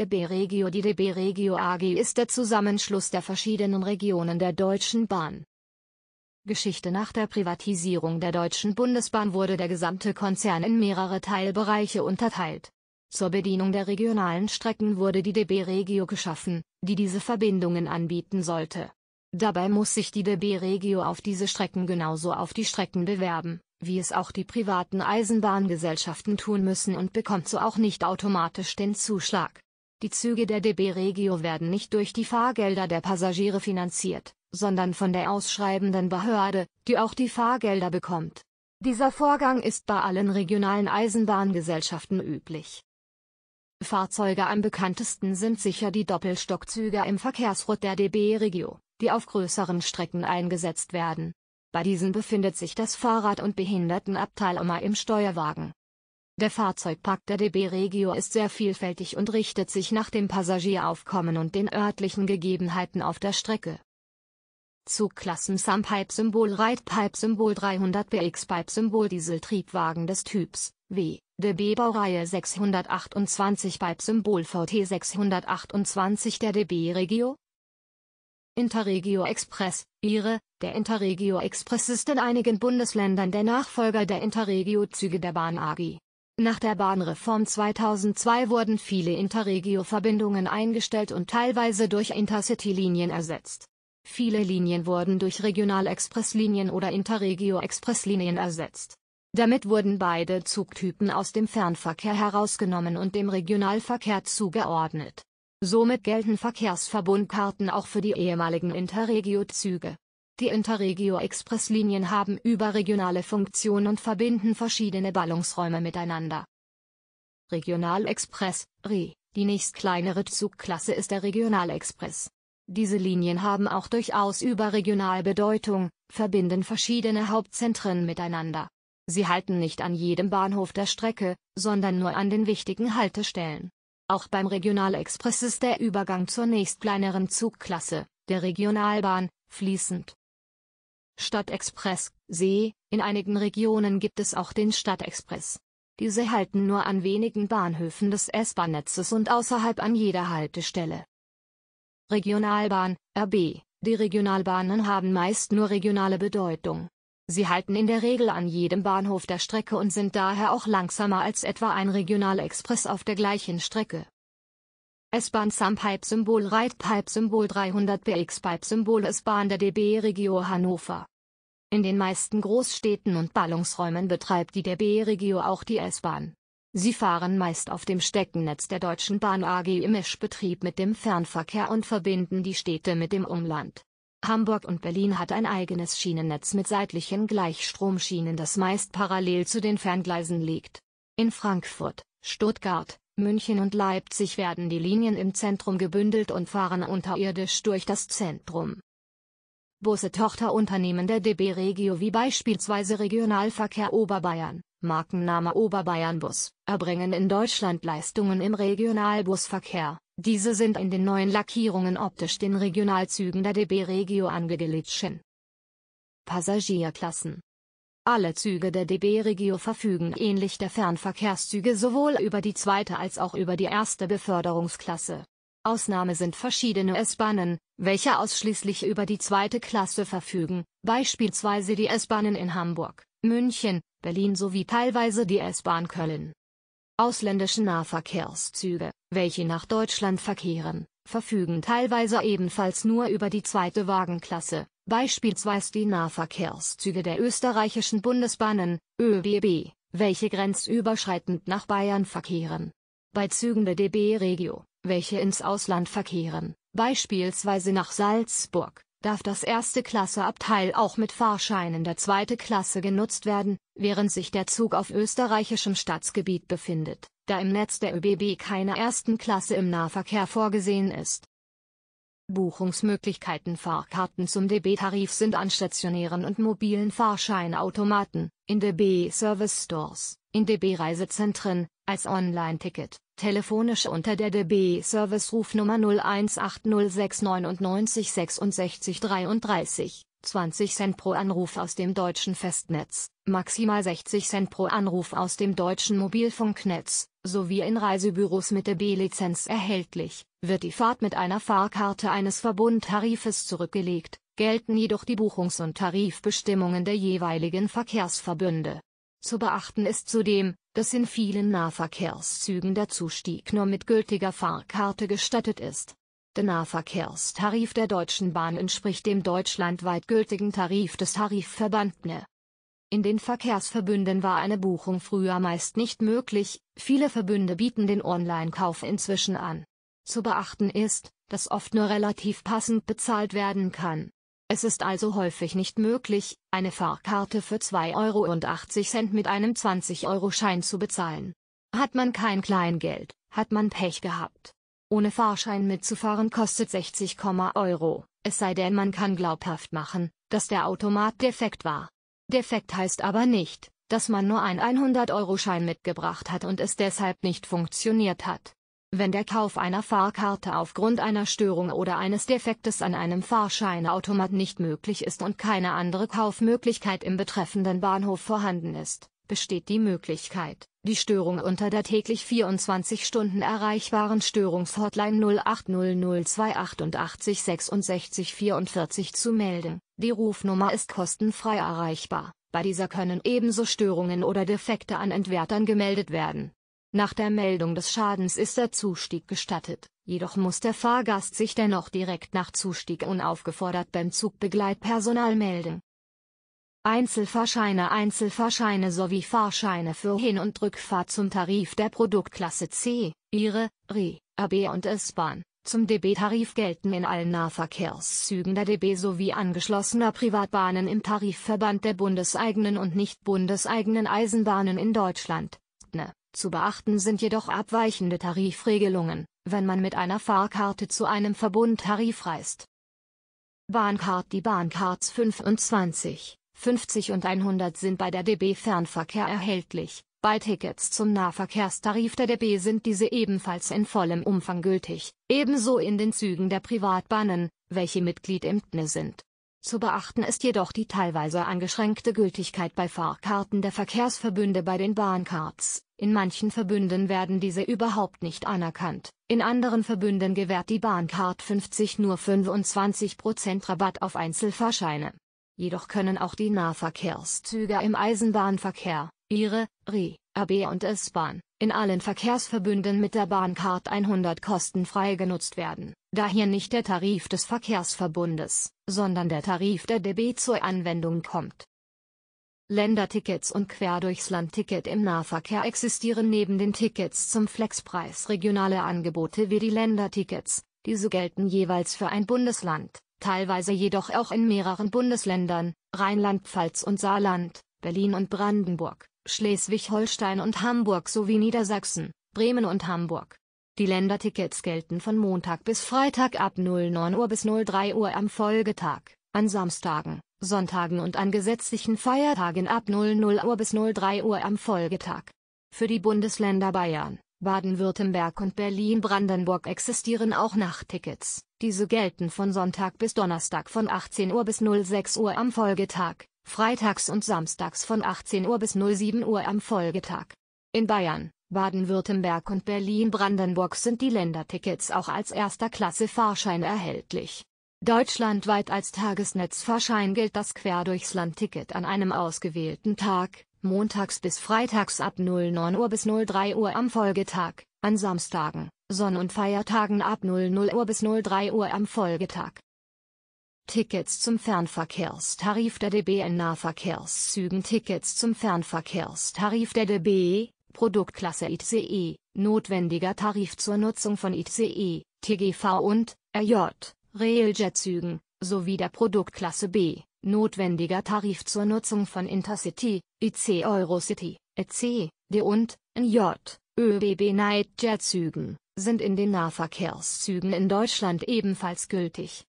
DB Regio Die DB Regio AG ist der Zusammenschluss der verschiedenen Regionen der Deutschen Bahn. Geschichte Nach der Privatisierung der Deutschen Bundesbahn wurde der gesamte Konzern in mehrere Teilbereiche unterteilt. Zur Bedienung der regionalen Strecken wurde die DB Regio geschaffen, die diese Verbindungen anbieten sollte. Dabei muss sich die DB Regio auf diese Strecken genauso auf die Strecken bewerben, wie es auch die privaten Eisenbahngesellschaften tun müssen und bekommt so auch nicht automatisch den Zuschlag. Die Züge der DB Regio werden nicht durch die Fahrgelder der Passagiere finanziert, sondern von der ausschreibenden Behörde, die auch die Fahrgelder bekommt. Dieser Vorgang ist bei allen regionalen Eisenbahngesellschaften üblich. Fahrzeuge am bekanntesten sind sicher die Doppelstockzüge im Verkehrsrot der DB Regio, die auf größeren Strecken eingesetzt werden. Bei diesen befindet sich das Fahrrad- und Behindertenabteil immer im Steuerwagen. Der Fahrzeugpark der DB Regio ist sehr vielfältig und richtet sich nach dem Passagieraufkommen und den örtlichen Gegebenheiten auf der Strecke. Zugklassen Sumpipe-Symbol Ride-Pipe-Symbol 300 BX Pipe-Symbol Diesel Triebwagen des Typs W, DB Baureihe 628 Pipe-Symbol VT 628 der DB Regio Interregio Express, ihre, der Interregio Express ist in einigen Bundesländern der Nachfolger der Interregio-Züge der Bahn AG. Nach der Bahnreform 2002 wurden viele Interregio-Verbindungen eingestellt und teilweise durch Intercity-Linien ersetzt. Viele Linien wurden durch Regionalexpresslinien oder interregio expresslinien ersetzt. Damit wurden beide Zugtypen aus dem Fernverkehr herausgenommen und dem Regionalverkehr zugeordnet. Somit gelten Verkehrsverbundkarten auch für die ehemaligen Interregio-Züge. Die Interregio-Expresslinien haben überregionale Funktion und verbinden verschiedene Ballungsräume miteinander. Regionalexpress, RE, die nächstkleinere Zugklasse ist der Regionalexpress. Diese Linien haben auch durchaus überregional Bedeutung, verbinden verschiedene Hauptzentren miteinander. Sie halten nicht an jedem Bahnhof der Strecke, sondern nur an den wichtigen Haltestellen. Auch beim Regionalexpress ist der Übergang zur nächstkleineren Zugklasse, der Regionalbahn, fließend. Stadtexpress, See, in einigen Regionen gibt es auch den Stadtexpress. Diese halten nur an wenigen Bahnhöfen des S-Bahn-Netzes und außerhalb an jeder Haltestelle. Regionalbahn, RB. Die Regionalbahnen haben meist nur regionale Bedeutung. Sie halten in der Regel an jedem Bahnhof der Strecke und sind daher auch langsamer als etwa ein Regionalexpress auf der gleichen Strecke. S-Bahn SAM Pipe Symbol Reit Pipe Symbol 300 BX Pipe Symbol S-Bahn der DB Regio Hannover. In den meisten Großstädten und Ballungsräumen betreibt die DB Regio auch die S-Bahn. Sie fahren meist auf dem Steckennetz der Deutschen Bahn AG im Mischbetrieb mit dem Fernverkehr und verbinden die Städte mit dem Umland. Hamburg und Berlin hat ein eigenes Schienennetz mit seitlichen Gleichstromschienen, das meist parallel zu den Ferngleisen liegt. In Frankfurt, Stuttgart, München und Leipzig werden die Linien im Zentrum gebündelt und fahren unterirdisch durch das Zentrum. Busse Tochterunternehmen der DB Regio wie beispielsweise Regionalverkehr Oberbayern, Markenname Oberbayern Bus, erbringen in Deutschland Leistungen im Regionalbusverkehr. Diese sind in den neuen Lackierungen optisch den Regionalzügen der DB Regio angeglichen. Passagierklassen alle Züge der DB Regio verfügen ähnlich der Fernverkehrszüge sowohl über die zweite als auch über die erste Beförderungsklasse. Ausnahme sind verschiedene S-Bahnen, welche ausschließlich über die zweite Klasse verfügen, beispielsweise die S-Bahnen in Hamburg, München, Berlin sowie teilweise die S-Bahn Köln. Ausländische Nahverkehrszüge, welche nach Deutschland verkehren, verfügen teilweise ebenfalls nur über die zweite Wagenklasse, beispielsweise die Nahverkehrszüge der österreichischen Bundesbahnen, ÖBB, welche grenzüberschreitend nach Bayern verkehren. Bei Zügen der DB Regio, welche ins Ausland verkehren, beispielsweise nach Salzburg, darf das erste Klasse-Abteil auch mit Fahrscheinen der zweite Klasse genutzt werden, während sich der Zug auf österreichischem Staatsgebiet befindet, da im Netz der ÖBB keine ersten Klasse im Nahverkehr vorgesehen ist Buchungsmöglichkeiten Fahrkarten zum DB-Tarif sind an stationären und mobilen Fahrscheinautomaten, in DB-Service Stores, in DB-Reisezentren, als Online-Ticket, telefonisch unter der DB-Service-Rufnummer 018069 20 Cent pro Anruf aus dem deutschen Festnetz, maximal 60 Cent pro Anruf aus dem deutschen Mobilfunknetz, sowie in Reisebüros mit DB-Lizenz erhältlich. Wird die Fahrt mit einer Fahrkarte eines Verbundtarifes zurückgelegt, gelten jedoch die Buchungs- und Tarifbestimmungen der jeweiligen Verkehrsverbünde. Zu beachten ist zudem, dass in vielen Nahverkehrszügen der Zustieg nur mit gültiger Fahrkarte gestattet ist. Der Nahverkehrstarif der Deutschen Bahn entspricht dem deutschlandweit gültigen Tarif des Tarifverbandne. In den Verkehrsverbünden war eine Buchung früher meist nicht möglich, viele Verbünde bieten den Online-Kauf inzwischen an. Zu beachten ist, dass oft nur relativ passend bezahlt werden kann. Es ist also häufig nicht möglich, eine Fahrkarte für 2,80 Euro mit einem 20-Euro-Schein zu bezahlen. Hat man kein Kleingeld, hat man Pech gehabt. Ohne Fahrschein mitzufahren kostet 60, Euro, es sei denn man kann glaubhaft machen, dass der Automat defekt war. Defekt heißt aber nicht, dass man nur einen 100-Euro-Schein mitgebracht hat und es deshalb nicht funktioniert hat. Wenn der Kauf einer Fahrkarte aufgrund einer Störung oder eines Defektes an einem Fahrscheinautomat nicht möglich ist und keine andere Kaufmöglichkeit im betreffenden Bahnhof vorhanden ist, besteht die Möglichkeit, die Störung unter der täglich 24 Stunden erreichbaren Störungshotline 08002886644 zu melden. Die Rufnummer ist kostenfrei erreichbar. Bei dieser können ebenso Störungen oder Defekte an Entwertern gemeldet werden. Nach der Meldung des Schadens ist der Zustieg gestattet, jedoch muss der Fahrgast sich dennoch direkt nach Zustieg unaufgefordert beim Zugbegleitpersonal melden. Einzelfahrscheine Einzelfahrscheine sowie Fahrscheine für Hin- und Rückfahrt zum Tarif der Produktklasse C, IRE, RE, AB und S-Bahn, zum DB-Tarif gelten in allen Nahverkehrszügen der DB sowie angeschlossener Privatbahnen im Tarifverband der bundeseigenen und nicht bundeseigenen Eisenbahnen in Deutschland. Ne. Zu beachten sind jedoch abweichende Tarifregelungen, wenn man mit einer Fahrkarte zu einem Verbundtarif reist. Bahncard Die Bahncards 25, 50 und 100 sind bei der DB Fernverkehr erhältlich, bei Tickets zum Nahverkehrstarif der DB sind diese ebenfalls in vollem Umfang gültig, ebenso in den Zügen der Privatbahnen, welche Mitglied im TNE sind. Zu beachten ist jedoch die teilweise eingeschränkte Gültigkeit bei Fahrkarten der Verkehrsverbünde bei den Bahncards. In manchen Verbünden werden diese überhaupt nicht anerkannt, in anderen Verbünden gewährt die Bahncard 50 nur 25% Rabatt auf Einzelfahrscheine. Jedoch können auch die Nahverkehrszüge im Eisenbahnverkehr, IRE, RI, AB und S-Bahn, in allen Verkehrsverbünden mit der Bahncard 100 kostenfrei genutzt werden, da hier nicht der Tarif des Verkehrsverbundes, sondern der Tarif der DB zur Anwendung kommt. Ländertickets und quer durchs Landticket im Nahverkehr existieren neben den Tickets zum Flexpreis regionale Angebote wie die Ländertickets, diese gelten jeweils für ein Bundesland, teilweise jedoch auch in mehreren Bundesländern, Rheinland-Pfalz und Saarland, Berlin und Brandenburg, Schleswig-Holstein und Hamburg sowie Niedersachsen, Bremen und Hamburg. Die Ländertickets gelten von Montag bis Freitag ab 09 Uhr bis 03 Uhr am Folgetag, an Samstagen Sonntagen und an gesetzlichen Feiertagen ab 00 Uhr bis 03 Uhr am Folgetag. Für die Bundesländer Bayern, Baden-Württemberg und Berlin-Brandenburg existieren auch Nachttickets. Diese gelten von Sonntag bis Donnerstag von 18 Uhr bis 06 Uhr am Folgetag, freitags und samstags von 18 Uhr bis 07 Uhr am Folgetag. In Bayern, Baden-Württemberg und Berlin-Brandenburg sind die Ländertickets auch als erster Klasse Fahrschein erhältlich. Deutschlandweit als Tagesnetzfahrschein gilt das Quer durchs Land-Ticket an einem ausgewählten Tag, montags bis freitags ab 09 Uhr bis 03 Uhr am Folgetag, an Samstagen, Sonn- und Feiertagen ab 00 Uhr bis 03 Uhr am Folgetag. Tickets zum Fernverkehrstarif der DB in Nahverkehrszügen Tickets zum Fernverkehrstarif der DB, Produktklasse ICE, notwendiger Tarif zur Nutzung von ICE, TGV und RJ, Railjet-Zügen, sowie der Produktklasse B, notwendiger Tarif zur Nutzung von Intercity, IC Eurocity, EC, D und NJ, ÖBB Nightjet-Zügen, sind in den Nahverkehrszügen in Deutschland ebenfalls gültig